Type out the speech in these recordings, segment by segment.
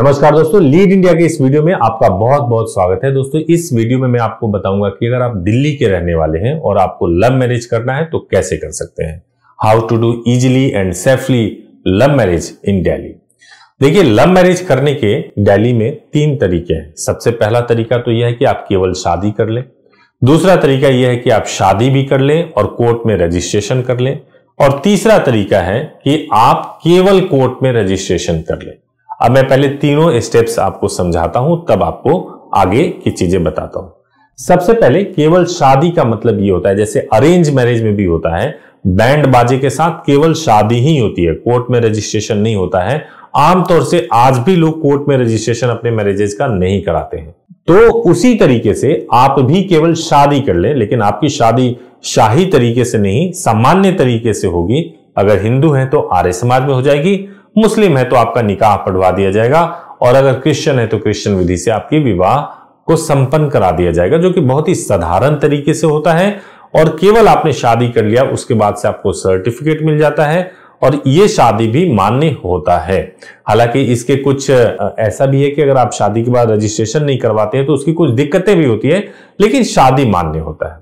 नमस्कार दोस्तों lead India के इस वीडियो में आपका बहुत बहुत स्वागत है दोस्तों इस वीडियो में मैं आपको बताऊंगा कि अगर आप दिल्ली के रहने वाले हैं और आपको लव मैरिज करना है तो कैसे कर सकते हैं how to do easily and safely love marriage in Delhi देखिए लव मैरिज करने के डेली में तीन तरीके हैं सबसे पहला तरीका तो यह है कि आप केवल शादी कर लें दूसरा तरीका यह है कि आप शादी भी कर लें और कोर्ट में रजिस्ट्रेशन कर लें और तीसरा तरीका है कि आप केवल कोर्ट में रजिस्ट्रेशन कर लें अब मैं पहले तीनों स्टेप्स आपको समझाता हूं तब आपको आगे की चीजें बताता हूं सबसे पहले केवल शादी का मतलब ये होता है जैसे अरेंज मैरिज में भी होता है बैंड बाजे के साथ केवल शादी ही होती है कोर्ट में रजिस्ट्रेशन नहीं होता है आमतौर से आज भी लोग कोर्ट में रजिस्ट्रेशन अपने मैरिजेज का नहीं कराते हैं तो उसी तरीके से आप भी केवल शादी कर ले, लेकिन आपकी शादी शाही तरीके से नहीं सामान्य तरीके से होगी अगर हिंदू हैं तो आर्य समाज में हो जाएगी मुस्लिम है तो आपका निकाह पढ़वा दिया जाएगा और अगर क्रिश्चियन है तो क्रिश्चियन विधि से आपकी विवाह को संपन्न करा दिया जाएगा जो कि बहुत ही साधारण तरीके से होता है और केवल आपने शादी कर लिया उसके बाद से आपको सर्टिफिकेट मिल जाता है और ये शादी भी मान्य होता है हालांकि इसके कुछ ऐसा भी है कि अगर आप शादी के बाद रजिस्ट्रेशन नहीं करवाते हैं तो उसकी कुछ दिक्कतें भी होती है लेकिन शादी मान्य होता है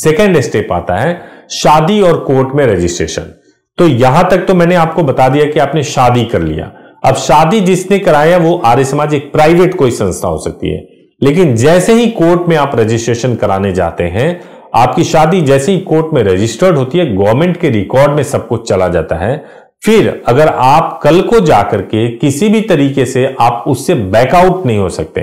सेकेंड स्टेप आता है शादी और कोर्ट में रजिस्ट्रेशन तो यहां तक तो मैंने आपको बता दिया कि आपने शादी कर लिया अब शादी जिसने कराया वो आर्य समाज एक प्राइवेट कोई संस्था हो सकती है लेकिन जैसे ही कोर्ट में आप रजिस्ट्रेशन कराने जाते हैं आपकी शादी जैसे ही कोर्ट में रजिस्टर्ड होती है गवर्नमेंट के रिकॉर्ड में सब कुछ चला जाता है फिर अगर आप कल को जाकर के किसी भी तरीके से आप उससे बैकआउट नहीं हो सकते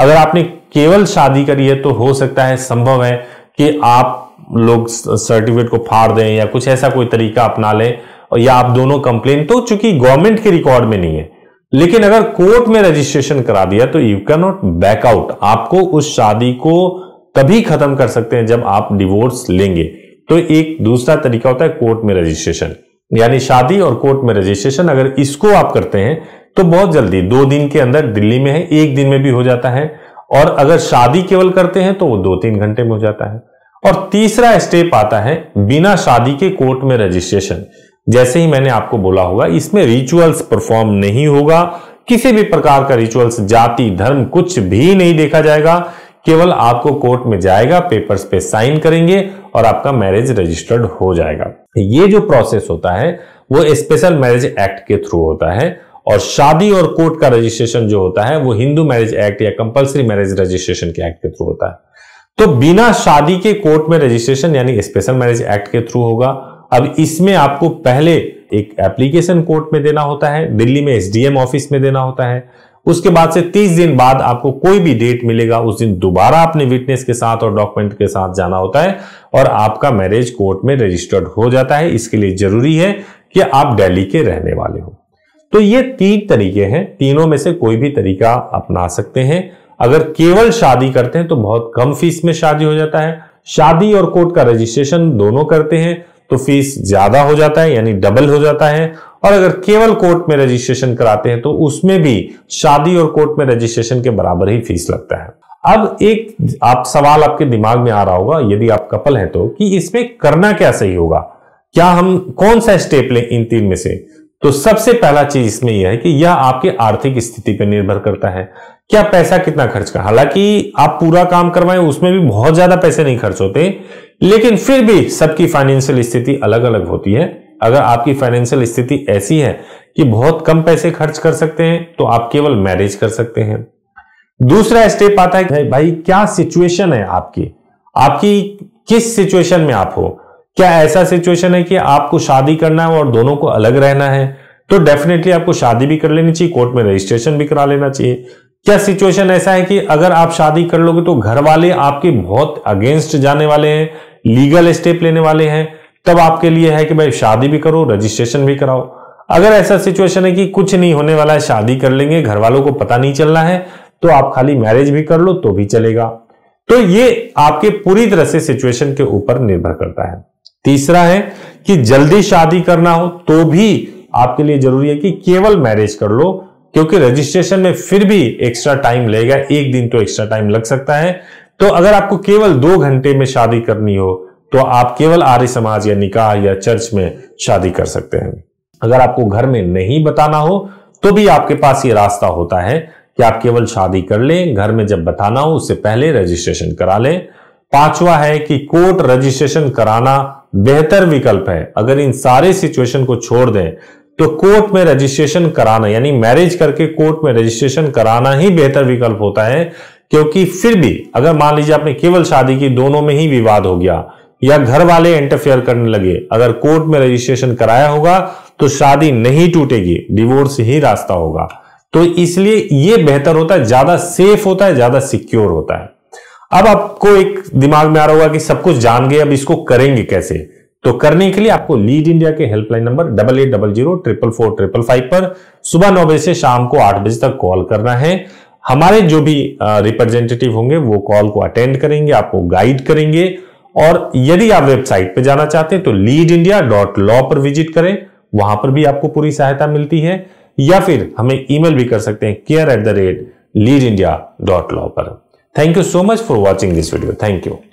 अगर आपने केवल शादी करी है तो हो सकता है संभव है कि आप लोग सर्टिफिकेट को फाड़ दें या कुछ ऐसा कोई तरीका अपना लें या आप दोनों कंप्लेन तो चूंकि गवर्नमेंट के रिकॉर्ड में नहीं है लेकिन अगर कोर्ट में रजिस्ट्रेशन करा दिया तो you can not back out आपको उस शादी को तभी खत्म कर सकते हैं जब आप डिवोर्स लेंगे तो एक दूसरा तरीका होता है कोर्ट में रजिस्ट्रेशन यानी शादी और कोर्ट में रजिस्ट्रेशन अगर इसको आप करते हैं तो बहुत जल्दी दो दिन के अंदर दिल्ली में है एक दिन में भी हो जाता है और अगर शादी केवल करते हैं तो वो दो तीन घंटे में हो जाता है और तीसरा स्टेप आता है बिना शादी के कोर्ट में रजिस्ट्रेशन जैसे ही मैंने आपको बोला होगा इसमें रिचुअल्स परफॉर्म नहीं होगा किसी भी प्रकार का रिचुअल्स जाति धर्म कुछ भी नहीं देखा जाएगा केवल आपको कोर्ट में जाएगा पेपर्स पे साइन करेंगे और आपका मैरिज रजिस्टर्ड हो जाएगा ये जो प्रोसेस होता है वो स्पेशल मैरिज एक्ट के थ्रू होता है और शादी और कोर्ट का रजिस्ट्रेशन जो होता है वो हिंदू मैरिज एक्ट या कंपलसरी मैरिज रजिस्ट्रेशन के एक्ट के थ्रू होता है तो बिना शादी के कोर्ट में रजिस्ट्रेशन यानी स्पेशल मैरिज एक्ट के थ्रू होगा अब इसमें आपको पहले एक एप्लीकेशन कोर्ट में देना होता है दिल्ली में एसडीएम ऑफिस में देना होता है उसके बाद से 30 दिन बाद आपको कोई भी डेट मिलेगा उस दिन दोबारा अपने विटनेस के साथ और डॉक्यूमेंट के साथ जाना होता है और आपका मैरिज कोर्ट में रजिस्टर्ड हो जाता है इसके लिए जरूरी है कि आप दिल्ली के रहने वाले हो तो ये तीन तरीके हैं तीनों में से कोई भी तरीका अपना सकते हैं अगर केवल शादी करते हैं तो बहुत कम फीस में शादी हो जाता है शादी और कोर्ट का रजिस्ट्रेशन दोनों करते हैं तो फीस ज्यादा हो जाता है यानी डबल हो जाता है और अगर केवल कोर्ट में रजिस्ट्रेशन कराते हैं तो उसमें भी शादी और कोर्ट में रजिस्ट्रेशन के बराबर ही फीस लगता है अब एक आप सवाल आपके दिमाग में आ रहा होगा यदि आप कपल हैं तो कि इसमें करना क्या सही होगा क्या हम कौन सा स्टेप लें इन तीन में से तो सबसे पहला चीज इसमें यह है कि यह आपकी आर्थिक स्थिति पर निर्भर करता है क्या पैसा कितना खर्च कर हालांकि आप पूरा काम करवाएं उसमें भी बहुत ज्यादा पैसे नहीं खर्च होते लेकिन फिर भी सबकी फाइनेंशियल स्थिति अलग अलग होती है अगर आपकी फाइनेंशियल स्थिति ऐसी है कि बहुत कम पैसे खर्च कर सकते हैं तो आप केवल मैरिज कर सकते हैं दूसरा स्टेप आता है भाई क्या सिचुएशन है आपकी आपकी किस सिचुएशन में आप हो क्या ऐसा सिचुएशन है कि आपको शादी करना है और दोनों को अलग रहना है तो डेफिनेटली आपको शादी भी कर लेनी चाहिए कोर्ट में रजिस्ट्रेशन भी करा लेना चाहिए क्या सिचुएशन ऐसा है कि अगर आप शादी कर लोगे तो घर वाले आपके बहुत अगेंस्ट जाने वाले हैं लीगल स्टेप लेने वाले हैं तब आपके लिए है कि भाई शादी भी करो रजिस्ट्रेशन भी कराओ अगर ऐसा सिचुएशन है कि कुछ नहीं होने वाला है शादी कर लेंगे घर वालों को पता नहीं चलना है तो आप खाली मैरिज भी कर लो तो भी चलेगा तो ये आपके पूरी तरह से सिचुएशन के ऊपर निर्भर करता है तीसरा है कि जल्दी शादी करना हो तो भी आपके लिए जरूरी है कि केवल मैरिज कर लो क्योंकि रजिस्ट्रेशन में फिर भी एक्स्ट्रा टाइम लेगा एक दिन तो एक्स्ट्रा टाइम लग सकता है तो अगर आपको केवल दो घंटे में शादी करनी हो तो आप केवल आर्य समाज या निकाह या चर्च में शादी कर सकते हैं अगर आपको घर में नहीं बताना हो तो भी आपके पास ये रास्ता होता है कि आप केवल शादी कर लें घर में जब बताना हो उससे पहले रजिस्ट्रेशन करा लें पांचवा है कि कोर्ट रजिस्ट्रेशन कराना बेहतर विकल्प है अगर इन सारे सिचुएशन को छोड़ दें तो कोर्ट में रजिस्ट्रेशन कराना यानी मैरिज करके कोर्ट में रजिस्ट्रेशन कराना ही बेहतर विकल्प होता है क्योंकि फिर भी अगर मान लीजिए आपने केवल शादी की दोनों में ही विवाद हो गया या घर वाले इंटरफेयर करने लगे अगर कोर्ट में रजिस्ट्रेशन कराया होगा तो शादी नहीं टूटेगी डिवोर्स ही रास्ता होगा तो इसलिए यह बेहतर होता है ज्यादा सेफ होता है ज्यादा सिक्योर होता है अब आपको एक दिमाग में आ रहा होगा कि सब कुछ जान गए अब इसको करेंगे कैसे तो करने के लिए आपको लीड इंडिया के helpline number double eight double zero triple four triple five पर सुबह नौ बजे से शाम को आठ बजे तक कॉल करना है हमारे जो भी रिप्रेजेंटेटिव होंगे वो कॉल को अटेंड करेंगे आपको गाइड करेंगे और यदि आप वेबसाइट पर जाना चाहते हैं तो लीड इंडिया डॉट लॉ पर विजिट करें वहां पर भी आपको पूरी सहायता मिलती है या फिर हमें ईमेल भी कर सकते हैं care at the rate Lead India dot law पर Thank you so much for watching this video. Thank you.